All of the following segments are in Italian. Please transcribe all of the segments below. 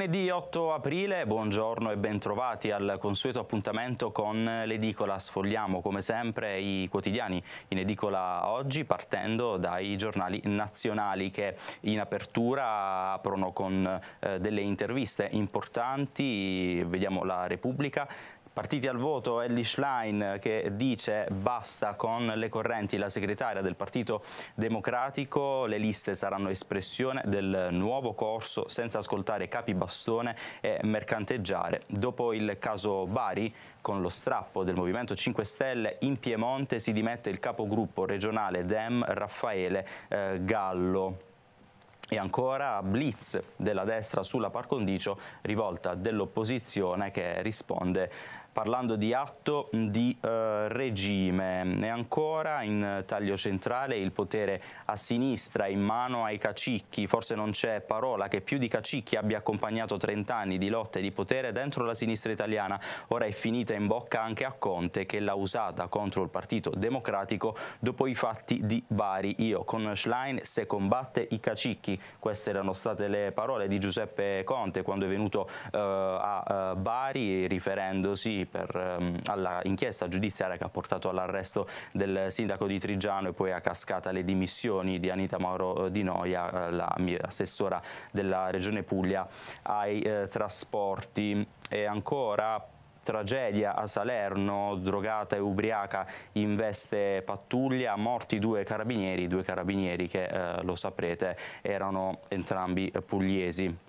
lunedì 8 aprile, buongiorno e bentrovati al consueto appuntamento con l'edicola. Sfogliamo come sempre i quotidiani in edicola oggi partendo dai giornali nazionali che in apertura aprono con eh, delle interviste importanti. Vediamo la Repubblica, Partiti al voto, Ellie Schlein che dice basta con le correnti, la segretaria del Partito Democratico, le liste saranno espressione del nuovo corso senza ascoltare capi bastone e mercanteggiare. Dopo il caso Bari, con lo strappo del Movimento 5 Stelle, in Piemonte si dimette il capogruppo regionale Dem Raffaele eh, Gallo. E ancora blitz della destra sulla par condicio rivolta dell'opposizione che risponde parlando di atto di eh, regime e ancora in taglio centrale il potere a sinistra in mano ai cacicchi, forse non c'è parola che più di cacicchi abbia accompagnato 30 anni di lotte di potere dentro la sinistra italiana, ora è finita in bocca anche a Conte che l'ha usata contro il Partito Democratico dopo i fatti di Bari, io con Schlein se combatte i cacicchi, queste erano state le parole di Giuseppe Conte quando è venuto eh, a eh, Bari riferendosi Parigi per, um, ehm, all'inchiesta giudiziaria che ha portato all'arresto del sindaco di Trigiano e poi a cascata le dimissioni di Anita Mauro eh, Di Noia, eh, la assessora della regione Puglia ai eh, trasporti e ancora tragedia a Salerno, drogata e ubriaca in veste pattuglia, morti due carabinieri, due carabinieri che eh, lo saprete erano entrambi pugliesi.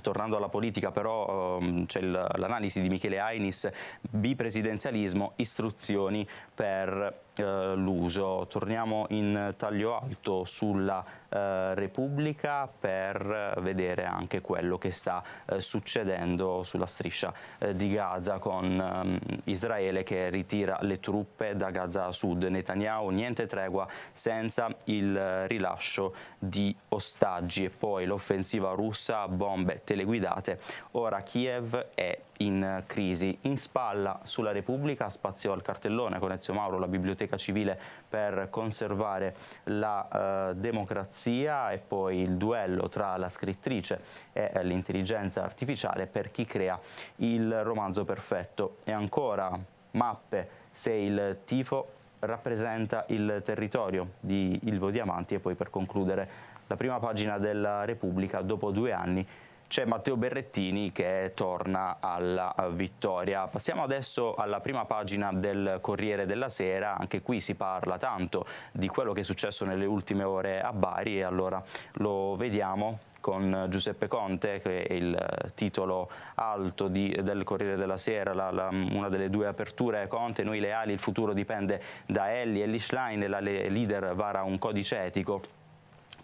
Tornando alla politica però ehm, c'è l'analisi di Michele Ainis, bipresidenzialismo, istruzioni per eh, l'uso. Torniamo in taglio alto sulla eh, Repubblica per vedere anche quello che sta eh, succedendo sulla striscia eh, di Gaza con ehm, Israele che ritira le truppe da Gaza a Sud. Netanyahu niente tregua senza il eh, rilascio di ostaggi e poi l'offensiva russa, bombe teleguidate. Ora Kiev è in crisi. In spalla sulla Repubblica, spazio al cartellone con Ezio Mauro, la biblioteca civile per conservare la eh, democrazia e poi il duello tra la scrittrice e eh, l'intelligenza artificiale per chi crea il romanzo perfetto. E ancora mappe se il tifo rappresenta il territorio di Ilvo Diamanti e poi per concludere la prima pagina della Repubblica dopo due anni c'è Matteo Berrettini che torna alla eh, vittoria. Passiamo adesso alla prima pagina del Corriere della Sera, anche qui si parla tanto di quello che è successo nelle ultime ore a Bari e allora lo vediamo con Giuseppe Conte, che è il eh, titolo alto di, del Corriere della Sera, la, la, una delle due aperture. Conte, noi leali, il futuro dipende da Ellie e Lischlein, la leader vara un codice etico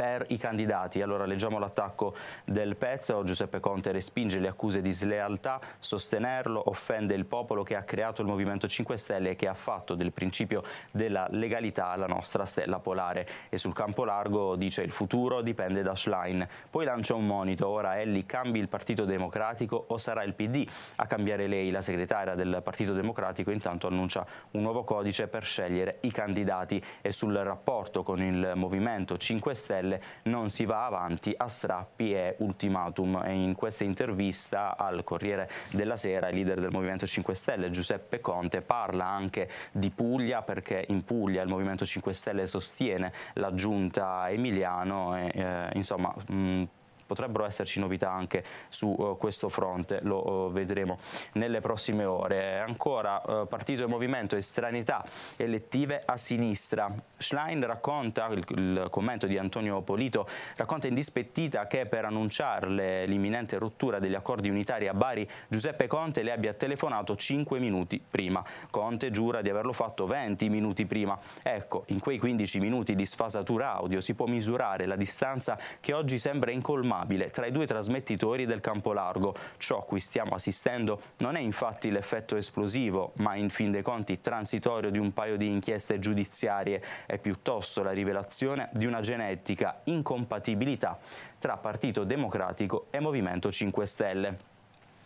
per i candidati. Allora leggiamo l'attacco del pezzo, oh, Giuseppe Conte respinge le accuse di slealtà, sostenerlo offende il popolo che ha creato il Movimento 5 Stelle e che ha fatto del principio della legalità la nostra stella polare. E sul campo largo dice il futuro dipende da Schlein. Poi lancia un monito, ora Elli cambi il Partito Democratico o sarà il PD a cambiare lei, la segretaria del Partito Democratico, intanto annuncia un nuovo codice per scegliere i candidati e sul rapporto con il Movimento 5 Stelle Stelle non si va avanti a strappi e ultimatum. E in questa intervista al Corriere della Sera il leader del Movimento 5 Stelle Giuseppe Conte parla anche di Puglia perché in Puglia il Movimento 5 Stelle sostiene la giunta Emiliano e eh, insomma mh, potrebbero esserci novità anche su uh, questo fronte, lo uh, vedremo nelle prossime ore. Ancora uh, partito e movimento estranità elettive a sinistra. Schlein racconta, il, il commento di Antonio Polito, racconta indispettita che per annunciarle l'imminente rottura degli accordi unitari a Bari Giuseppe Conte le abbia telefonato 5 minuti prima. Conte giura di averlo fatto 20 minuti prima. Ecco, in quei 15 minuti di sfasatura audio si può misurare la distanza che oggi sembra incolmata stabile tra i due trasmettitori del campo largo. Ciò a cui stiamo assistendo non è infatti l'effetto esplosivo, ma in fin dei conti transitorio di un paio di inchieste giudiziarie, è piuttosto la rivelazione di una genetica incompatibilità tra Partito Democratico e Movimento 5 Stelle.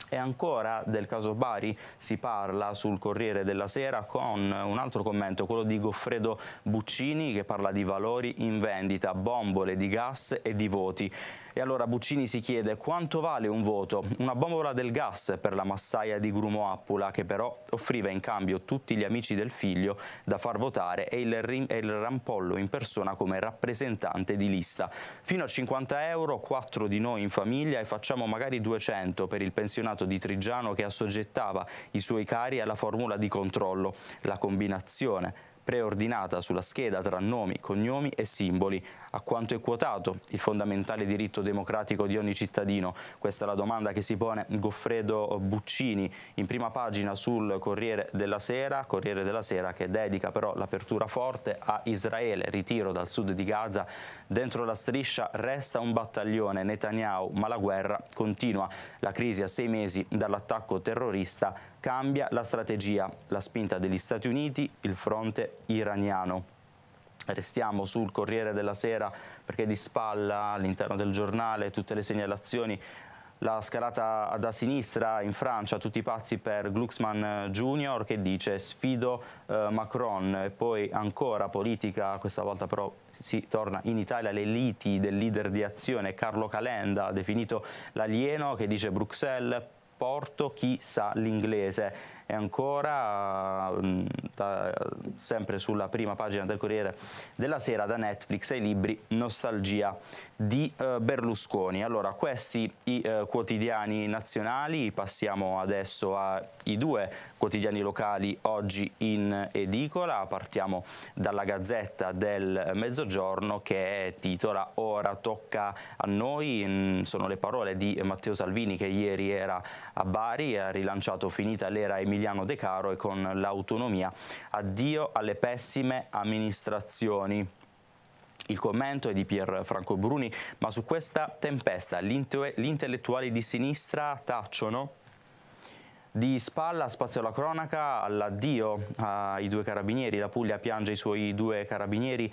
E ancora del caso Bari si parla sul Corriere della Sera con un altro commento, quello di Goffredo Buccini che parla di valori in vendita, bombole di gas e di voti. E allora Buccini si chiede quanto vale un voto? Una bombola del gas per la massaia di Grumo Appula che però offriva in cambio tutti gli amici del figlio da far votare e il, e il rampollo in persona come rappresentante di lista. Fino a 50 euro, 4 di noi in famiglia e facciamo magari 200 per il pensionato Senato di Trigiano che assoggettava i suoi cari alla formula di controllo, la combinazione preordinata sulla scheda tra nomi, cognomi e simboli, a quanto è quotato il fondamentale diritto democratico di ogni cittadino? Questa è la domanda che si pone Goffredo Buccini in prima pagina sul Corriere della Sera, Corriere della Sera che dedica però l'apertura forte a Israele, ritiro dal sud di Gaza, dentro la striscia resta un battaglione Netanyahu, ma la guerra continua. La crisi a sei mesi dall'attacco terrorista cambia la strategia, la spinta degli Stati Uniti, il fronte iraniano. Restiamo sul Corriere della Sera perché di spalla all'interno del giornale tutte le segnalazioni la scalata da sinistra in Francia, tutti i pazzi per Glucksmann Junior che dice sfido eh, Macron e poi ancora politica, questa volta però si torna in Italia, le liti del leader di azione Carlo Calenda, definito l'alieno che dice Bruxelles, porto chi sa l'inglese e ancora mm, da, sempre sulla prima pagina del Corriere della Sera da Netflix ai libri Nostalgia di eh, Berlusconi. Allora questi i eh, quotidiani nazionali, passiamo adesso ai due quotidiani locali oggi in edicola, partiamo dalla Gazzetta del Mezzogiorno che titola Ora tocca a noi, mm, sono le parole di Matteo Salvini che ieri era a Bari, e ha rilanciato finita l'era Emilia Emiliano De Caro e con l'autonomia. Addio alle pessime amministrazioni. Il commento è di Pier Franco Bruni, ma su questa tempesta gli intellettuali di sinistra tacciono? Di spalla, spazio alla cronaca, all'addio ai due carabinieri. La Puglia piange i suoi due carabinieri.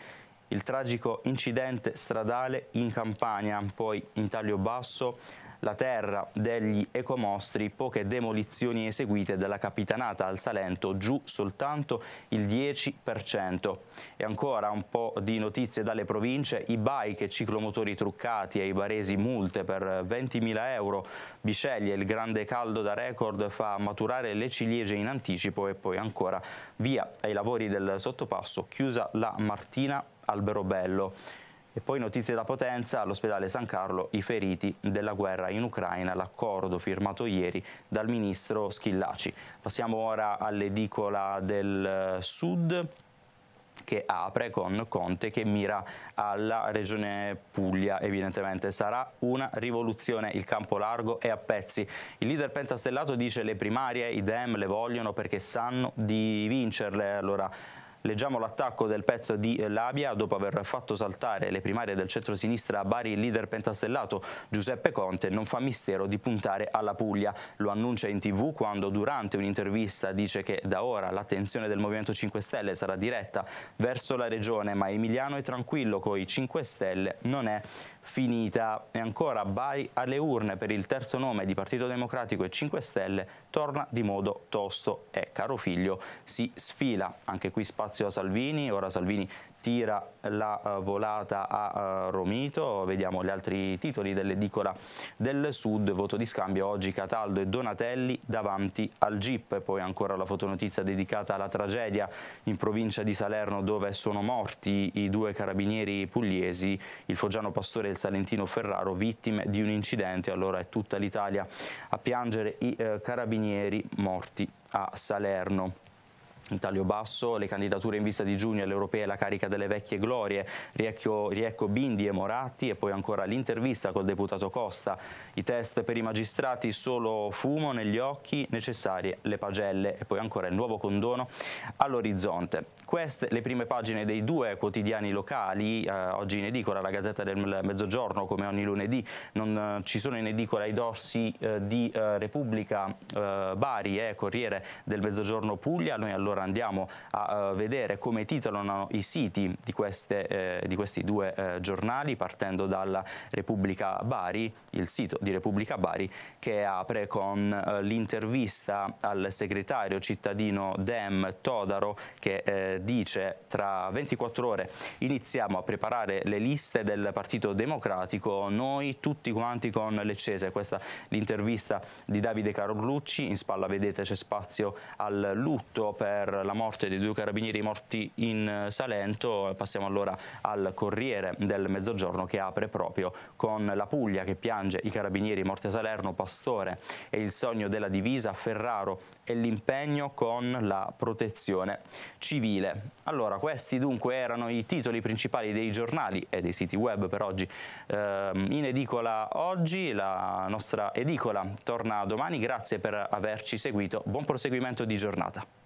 Il tragico incidente stradale in Campania, poi in taglio basso la terra degli ecomostri, poche demolizioni eseguite dalla capitanata al Salento, giù soltanto il 10%. E ancora un po' di notizie dalle province, i bike e ciclomotori truccati ai baresi multe per 20.000 euro, Biceglie il grande caldo da record fa maturare le ciliegie in anticipo e poi ancora via ai lavori del sottopasso chiusa la Martina Alberobello. E poi notizie da Potenza, all'ospedale San Carlo i feriti della guerra in Ucraina, l'accordo firmato ieri dal ministro Schillaci. Passiamo ora all'edicola del eh, Sud che apre con Conte che mira alla regione Puglia evidentemente sarà una rivoluzione il campo largo è a pezzi il leader pentastellato dice le primarie i dem le vogliono perché sanno di vincerle allora Leggiamo l'attacco del pezzo di eh, Labia dopo aver fatto saltare le primarie del centro-sinistra a Bari, il leader pentastellato Giuseppe Conte non fa mistero di puntare alla Puglia. Lo annuncia in tv quando durante un'intervista dice che da ora l'attenzione del Movimento 5 Stelle sarà diretta verso la regione, ma Emiliano è tranquillo con i 5 Stelle, non è finita e ancora Bai alle urne per il terzo nome di Partito Democratico e 5 Stelle torna di modo tosto e caro figlio si sfila. Anche qui spazio a Salvini, ora Salvini tira la eh, volata a eh, Romito, vediamo gli altri titoli dell'edicola del Sud, voto di scambio oggi Cataldo e Donatelli davanti al GIP, poi ancora la fotonotizia dedicata alla tragedia in provincia di Salerno dove sono morti i due carabinieri pugliesi, il foggiano Pastore e il salentino Ferraro, vittime di un incidente, allora è tutta l'Italia a piangere i eh, carabinieri morti a Salerno il taglio basso, le candidature in vista di giugno alle europee la carica delle vecchie glorie, riecco, riecco Bindi e Moratti e poi ancora l'intervista col deputato Costa, i test per i magistrati solo fumo negli occhi, necessarie le pagelle e poi ancora il nuovo condono all'orizzonte. Queste le prime pagine dei due quotidiani locali, eh, oggi in edicola la Gazzetta del Mezzogiorno come ogni lunedì, non eh, ci sono in edicola i dorsi eh, di eh, Repubblica eh, Bari e eh, Corriere del Mezzogiorno Puglia, noi allora ora andiamo a eh, vedere come titolano i siti di, queste, eh, di questi due eh, giornali, partendo dalla Repubblica Bari, il sito di Repubblica Bari, che apre con l'intervista al segretario cittadino Dem Todaro che dice tra 24 ore iniziamo a preparare le liste del Partito Democratico, noi tutti quanti con le Cese. Questa è l'intervista di Davide Carolucci, in spalla vedete c'è spazio al lutto per per la morte dei due carabinieri morti in eh, Salento. Passiamo allora al Corriere del Mezzogiorno che apre proprio con la Puglia che piange i carabinieri morti a Salerno, Pastore e il sogno della divisa a Ferraro e l'impegno con la protezione civile. Allora, questi dunque erano i titoli principali dei giornali e dei siti web per oggi eh, in edicola oggi. La nostra edicola torna domani. Grazie per averci seguito. Buon proseguimento di giornata.